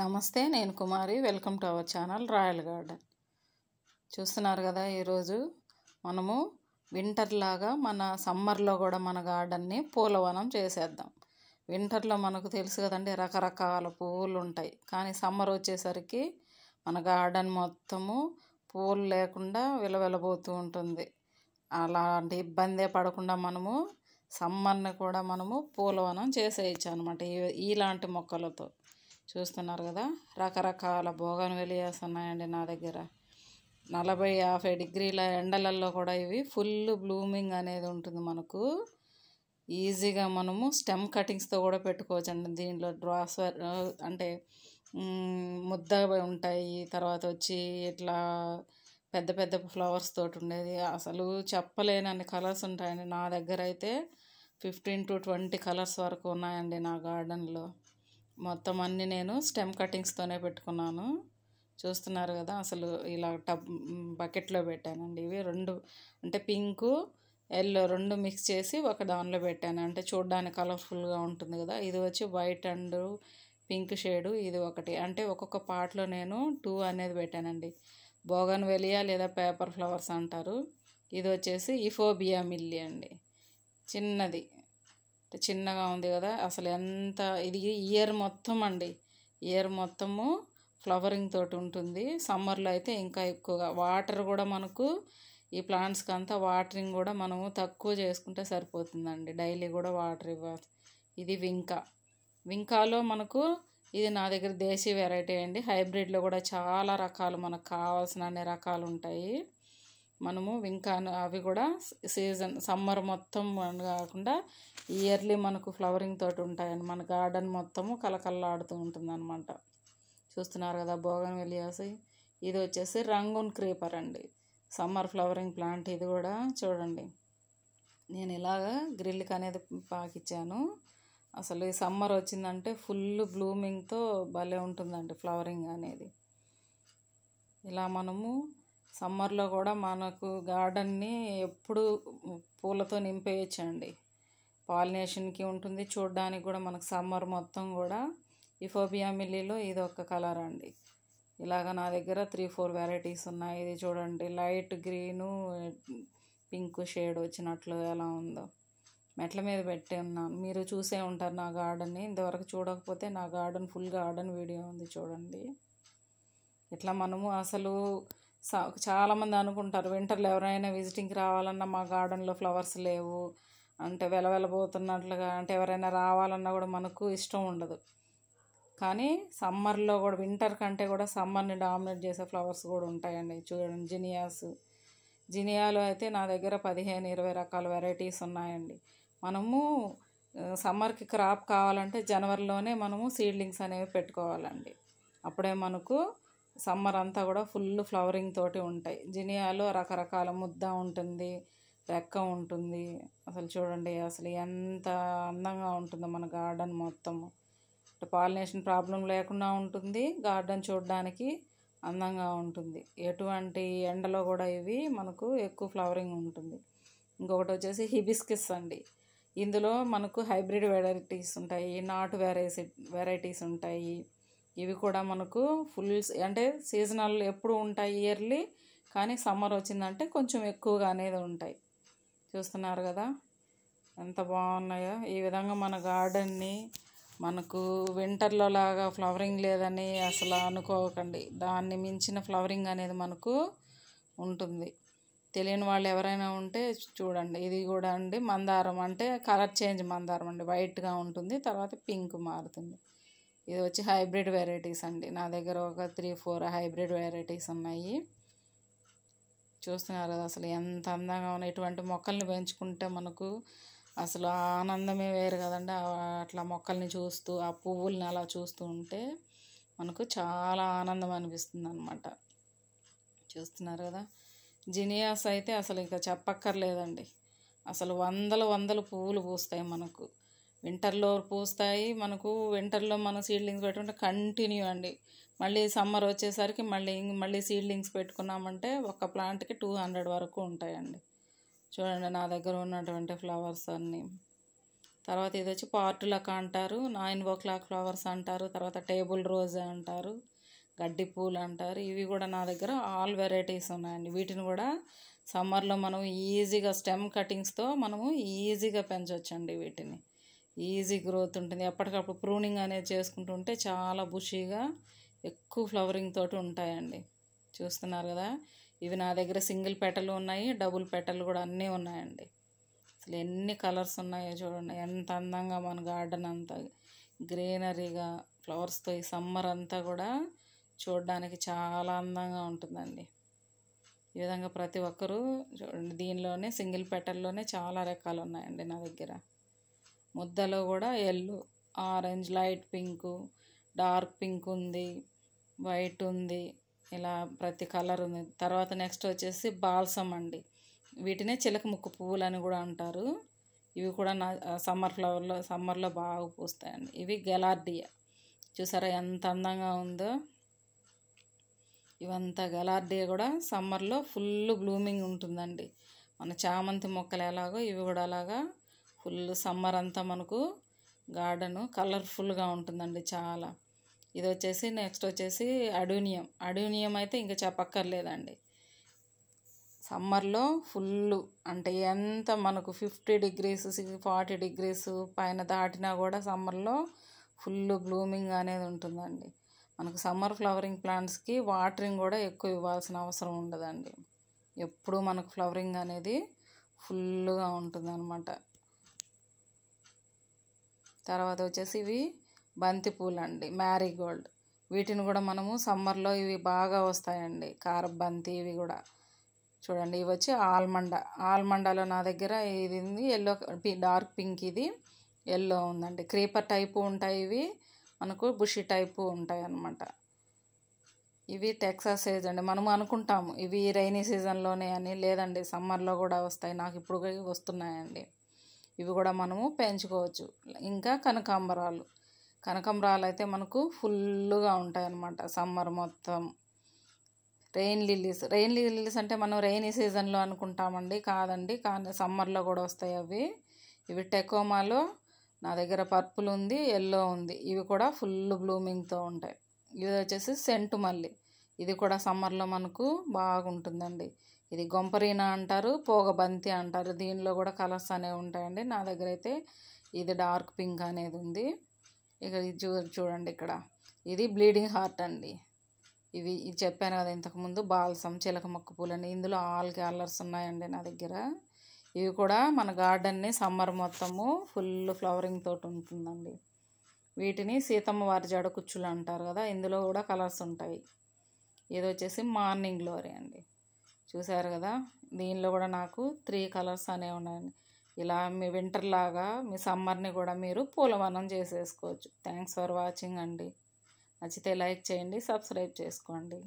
నమస్తే నేను Kumari welcome to our channel royal garden చూస్తున్నారు కదా ఈరోజు మనము వింటర్ లాగా మన సమ్మర్లో కూడా మన గార్డెన్ని పూలవనం చేసేద్దాం వింటర్లో మనకు తెలుసు కదండి రకరకాల పువ్వులు ఉంటాయి కానీ సమ్మర్ వచ్చేసరికి మన గార్డెన్ మొత్తము పువ్వులు లేకుండా విలవెలబోతూ ఉంటుంది అలాంటి ఇబ్బందే పడకుండా మనము సమ్మర్ని కూడా మనము పూలవనం చేసేయచ్చు అనమాట ఇలాంటి మొక్కలతో చూస్తున్నారు కదా రకరకాల భోగన్ వెలియాస్తున్నాయండి నా దగ్గర నలభై యాభై డిగ్రీల ఎండలలో కూడా ఇవి ఫుల్ బ్లూమింగ్ అనేది ఉంటుంది మనకు ఈజీగా మనము స్టెమ్ కటింగ్స్తో కూడా పెట్టుకోవచ్చండి దీంట్లో డ్రాస్ అంటే ముద్ద ఉంటాయి తర్వాత వచ్చి ఇట్లా పెద్ద పెద్ద ఫ్లవర్స్ తోటి ఉండేది అసలు చెప్పలేనన్ని కలర్స్ ఉంటాయండి నా దగ్గర అయితే ఫిఫ్టీన్ టు ట్వంటీ కలర్స్ వరకు ఉన్నాయండి నా గార్డెన్లో మొత్తం అన్నీ నేను స్టెమ్ కటింగ్స్తోనే పెట్టుకున్నాను చూస్తున్నారు కదా అసలు ఇలా టబ్ బకెట్లో పెట్టానండి ఇవి రెండు అంటే పింకు ఎల్లో రెండు మిక్స్ చేసి ఒక దానిలో పెట్టాను అంటే చూడడానికి కలర్ఫుల్గా ఉంటుంది కదా ఇది వచ్చి వైట్ అండ్ పింక్ షేడు ఇది ఒకటి అంటే ఒక్కొక్క పార్ట్లో నేను టూ అనేది పెట్టానండి బోగన్ వెలియా లేదా పేపర్ ఫ్లవర్స్ అంటారు ఇది వచ్చేసి ఇఫోబియా మిల్లి అండి చిన్నది చిన్నగా ఉంది కదా అసలు ఎంత ఇది ఇయర్ మొత్తం అండి ఇయర్ మొత్తము ఫ్లవరింగ్ తోటి ఉంటుంది సమ్మర్లో అయితే ఇంకా ఎక్కువగా వాటర్ కూడా మనకు ఈ ప్లాంట్స్కి అంతా వాటరింగ్ కూడా మనము తక్కువ చేసుకుంటే సరిపోతుందండి డైలీ కూడా వాటర్ ఇవ్వాలి ఇది వింకా వింకాలో మనకు ఇది నా దగ్గర దేశీ వెరైటీ అండి హైబ్రిడ్లో కూడా చాలా రకాలు మనకు కావాల్సిన అన్ని రకాలు ఉంటాయి మనము ఇంకా అవి కూడా సీజన్ సమ్మర్ మొత్తం కాకుండా ఇయర్లీ మనకు ఫ్లవరింగ్ తోటి ఉంటాయండి మన గార్డెన్ మొత్తము కలకల్లాడుతూ అనమాట చూస్తున్నారు కదా బోగన్ వెలియాసి ఇది వచ్చేసి రంగున్ క్రీపర్ అండి సమ్మర్ ఫ్లవరింగ్ ప్లాంట్ ఇది కూడా చూడండి నేను ఇలాగ గ్రిల్కి అనేది పాకిచ్చాను అసలు ఈ సమ్మర్ వచ్చిందంటే ఫుల్ బ్లూమింగ్తో భలే ఉంటుందండి ఫ్లవరింగ్ అనేది ఇలా మనము సమ్మర్లో కూడా మనకు గార్డెన్ని ఎప్పుడు పూలతో నింపేయచ్చండి పాలినేషన్కి ఉంటుంది చూడడానికి కూడా మనకు సమ్మర్ మొత్తం కూడా ఇఫోబియా మిల్లీలో ఇది ఒక కలర్ అండి ఇలాగ నా దగ్గర త్రీ ఫోర్ వెరైటీస్ ఉన్నాయి ఇది చూడండి లైట్ గ్రీను పింక్ షేడ్ వచ్చినట్లు ఎలా ఉందో మెట్ల మీద పెట్టి ఉన్నాను మీరు చూసే ఉంటారు నా గార్డెన్ని ఇంతవరకు చూడకపోతే నా గార్డెన్ ఫుల్ గార్డెన్ వీడియో ఉంది చూడండి ఇట్లా మనము అసలు చాలామంది అనుకుంటారు వింటర్లో ఎవరైనా విజిటింగ్కి రావాలన్నా మా గార్డెన్లో ఫ్లవర్స్ లేవు అంటే వెలవెలబోతున్నట్లుగా అంటే ఎవరైనా రావాలన్నా కూడా మనకు ఇష్టం ఉండదు కానీ సమ్మర్లో కూడా వింటర్ కంటే కూడా సమ్మర్ని డామినేట్ చేసే ఫ్లవర్స్ కూడా ఉంటాయండి చూడండి జినియాస్ జినియాలో అయితే నా దగ్గర పదిహేను ఇరవై రకాల వెరైటీస్ ఉన్నాయండి మనము సమ్మర్కి క్రాప్ కావాలంటే జనవరిలోనే మనము సీడ్లింగ్స్ అనేవి పెట్టుకోవాలండి అప్పుడే మనకు సమ్మర్ అంతా కూడా ఫుల్ ఫ్లవరింగ్ తోటి ఉంటాయి జినియాలో రకరకాల ముద్ద ఉంటుంది రెక్క ఉంటుంది అసలు చూడండి అసలు ఎంత అందంగా ఉంటుందో మన గార్డెన్ మొత్తం పాలినేషన్ ప్రాబ్లం లేకుండా ఉంటుంది గార్డెన్ చూడడానికి అందంగా ఉంటుంది ఎటువంటి ఎండలో కూడా ఇవి మనకు ఎక్కువ ఫ్లవరింగ్ ఉంటుంది ఇంకొకటి వచ్చేసి హిబిస్కిస్ అండి ఇందులో మనకు హైబ్రిడ్ వెరైటీస్ ఉంటాయి నాటు వెరైటీ వెరైటీస్ ఉంటాయి ఇవి కూడా మనకు ఫుల్ అంటే సీజనల్ ఎప్పుడు ఉంటాయి ఇయర్లీ కానీ సమ్మర్ వచ్చిందంటే కొంచెం ఎక్కువగా అనేది ఉంటాయి చూస్తున్నారు కదా ఎంత బాగున్నాయో ఈ విధంగా మన గార్డెన్ని మనకు వింటర్లో లాగా ఫ్లవరింగ్ లేదని అసలు అనుకోకండి దాన్ని మించిన ఫ్లవరింగ్ అనేది మనకు ఉంటుంది తెలియని వాళ్ళు ఎవరైనా ఉంటే చూడండి ఇది కూడా అండి మందారం అంటే కలర్ చేంజ్ మందారం అండి వైట్గా ఉంటుంది తర్వాత పింక్ మారుతుంది ఇది వచ్చి హైబ్రిడ్ వెరైటీస్ అండి నా దగ్గర ఒక త్రీ ఫోర్ హైబ్రిడ్ వెరైటీస్ ఉన్నాయి చూస్తున్నారు కదా అసలు ఎంత అందంగా ఉన్నాయి ఇటువంటి మొక్కల్ని పెంచుకుంటే మనకు అసలు ఆనందమే వేరు కదండి అట్లా మొక్కల్ని చూస్తూ ఆ పువ్వుల్ని అలా చూస్తూ ఉంటే మనకు చాలా ఆనందం అనిపిస్తుంది అనమాట చూస్తున్నారు కదా జినియాస్ అయితే అసలు ఇంకా చెప్పక్కర్లేదండి అసలు వందలు వందలు పువ్వులు పూస్తాయి మనకు వింటర్లో పూస్తాయి మనకు వింటర్లో మనం సీడ్లింగ్స్ పెట్టుకుంటే కంటిన్యూ అండి మళ్ళీ సమ్మర్ వచ్చేసరికి మళ్ళీ మళ్ళీ సీడ్లింగ్స్ పెట్టుకున్నామంటే ఒక ప్లాంట్కి టూ హండ్రెడ్ వరకు ఉంటాయండి చూడండి నా దగ్గర ఉన్నటువంటి ఫ్లవర్స్ అన్నీ తర్వాత ఇది వచ్చి పార్టులక అంటారు నైన్ ఓ క్లాక్ ఫ్లవర్స్ అంటారు తర్వాత టేబుల్ రోజ్ అంటారు గడ్డి పూలు అంటారు ఇవి కూడా నా దగ్గర ఆల్ వెరైటీస్ ఉన్నాయండి వీటిని కూడా సమ్మర్లో మనం ఈజీగా స్టెమ్ కటింగ్స్తో మనము ఈజీగా పెంచవచ్చండి వీటిని ఈజీ గ్రోత్ ఉంటుంది ఎప్పటికప్పుడు ప్రూనింగ్ అనేది చేసుకుంటుంటే చాలా బుషీగా ఎక్కువ ఫ్లవరింగ్ తోటి ఉంటాయండి చూస్తున్నారు కదా ఇవి నా దగ్గర సింగిల్ పెటలు ఉన్నాయి డబుల్ పెటలు కూడా అన్నీ ఉన్నాయండి అసలు ఎన్ని కలర్స్ ఉన్నాయో చూడండి ఎంత అందంగా మన గార్డెన్ అంతా గ్రీనరీగా ఫ్లవర్స్తో ఈ సమ్మర్ అంతా కూడా చూడడానికి చాలా అందంగా ఉంటుందండి ఈ విధంగా ప్రతి ఒక్కరూ చూడండి దీనిలోనే సింగిల్ పెటల్లోనే చాలా రకాలు ఉన్నాయండి నా దగ్గర ముద్దలో కూడా yellow orange light pink dark pink ఉంది వైట్ ఉంది ఇలా ప్రతి కలర్ ఉంది తర్వాత నెక్స్ట్ వచ్చేసి బాల్సం అండి వీటినే చిలక ముక్కు పువ్వులు అని కూడా అంటారు ఇవి కూడా నా సమ్మర్ ఫ్లవర్లో సమ్మర్లో బాగా పూస్తాయండి ఇవి గెలార్డియా చూసారా ఎంత అందంగా ఉందో ఇవంతా గెలార్డియా కూడా సమ్మర్లో ఫుల్ బ్లూమింగ్ ఉంటుందండి మన చామంతి మొక్కలు ఎలాగో ఇవి కూడా అలాగా ఫుల్ సమ్మర్ అంతా మనకు గార్డెను కలర్ఫుల్గా ఉంటుందండి చాలా ఇది వచ్చేసి నెక్స్ట్ వచ్చేసి అడూనియం అడూనియం అయితే ఇంకా చెప్పక్కర్లేదండి సమ్మర్లో ఫుల్ అంటే ఎంత మనకు ఫిఫ్టీ డిగ్రీస్ ఫార్టీ డిగ్రీస్ పైన దాటినా కూడా సమ్మర్లో ఫుల్ బ్లూమింగ్ అనేది ఉంటుందండి మనకు సమ్మర్ ఫ్లవరింగ్ ప్లాంట్స్కి వాటరింగ్ కూడా ఎక్కువ ఇవ్వాల్సిన అవసరం ఉండదండి ఎప్పుడూ మనకు ఫ్లవరింగ్ అనేది ఫుల్గా అనమాట తర్వాత వచ్చేసి ఇవి బంతిపూలు అండి మ్యారీగోల్డ్ వీటిని కూడా మనము సమ్మర్లో ఇవి బాగా వస్తాయండి కార బంతి ఇవి కూడా చూడండి ఇవి వచ్చి ఆల్మండ ఆల్మండలో నా దగ్గర ఇది ఎల్లో డార్క్ పింక్ ఇది ఎల్లో ఉందండి క్రీపర్ టైపు ఉంటాయి ఇవి మనకు బుషి టైపు ఉంటాయి అన్నమాట ఇవి టెక్సాస్ సైజ్ అండి మనము అనుకుంటాము ఇవి రైనీ సీజన్లోనే అని లేదండి సమ్మర్లో కూడా వస్తాయి నాకు ఇప్పుడు వస్తున్నాయండి ఇవి కూడా మనము పెంచుకోవచ్చు ఇంకా కనకాంబరాలు కనకాంబరాలు అయితే మనకు ఫుల్గా ఉంటాయన్నమాట సమ్మర్ మొత్తం రెయిన్ లిల్లీస్ రెయిన్ లిల్లీస్ అంటే మనం రెయినీ సీజన్లో అనుకుంటామండి కాదండి కానీ సమ్మర్లో కూడా వస్తాయి అవి ఇవి టెకోమాలో నా దగ్గర పర్పుల్ ఉంది ఎల్లో ఉంది ఇవి కూడా ఫుల్ బ్లూమింగ్తో ఉంటాయి ఇది వచ్చేసి సెంటు మల్లి ఇది కూడా సమ్మర్లో మనకు బాగుంటుందండి ఇది గొంపరీనా అంటారు పోగబంతి అంటారు దీనిలో కూడా కలర్స్ అనేవి ఉంటాయండి నా దగ్గర అయితే ఇది డార్క్ పింక్ అనేది ఉంది ఇక్కడ ఇది చూ చూడండి ఇక్కడ ఇది బ్లీడింగ్ హార్ట్ అండి ఇవి చెప్పాను కదా ఇంతకుముందు బాల్సం చిలక మొక్క పూలని ఇందులో ఆల్ కలర్స్ ఉన్నాయండి నా దగ్గర ఇవి కూడా మన గార్డెన్ని సమ్మర్ మొత్తము ఫుల్ ఫ్లవరింగ్ తోటి ఉంటుందండి వీటిని సీతమ్మ వారి జడ కుచ్చులు అంటారు కదా ఇందులో కూడా కలర్స్ ఉంటాయి ఇది వచ్చేసి మార్నింగ్ గ్లోరీ అండి చూసారు కదా దీనిలో కూడా నాకు త్రీ కలర్స్ అనేవి ఉన్నాయండి ఇలా మీ వింటర్ లాగా మీ సమ్మర్ని కూడా మీరు పూలవనం చేసేసుకోవచ్చు థ్యాంక్స్ ఫర్ వాచింగ్ అండి నచ్చితే లైక్ చేయండి సబ్స్క్రైబ్ చేసుకోండి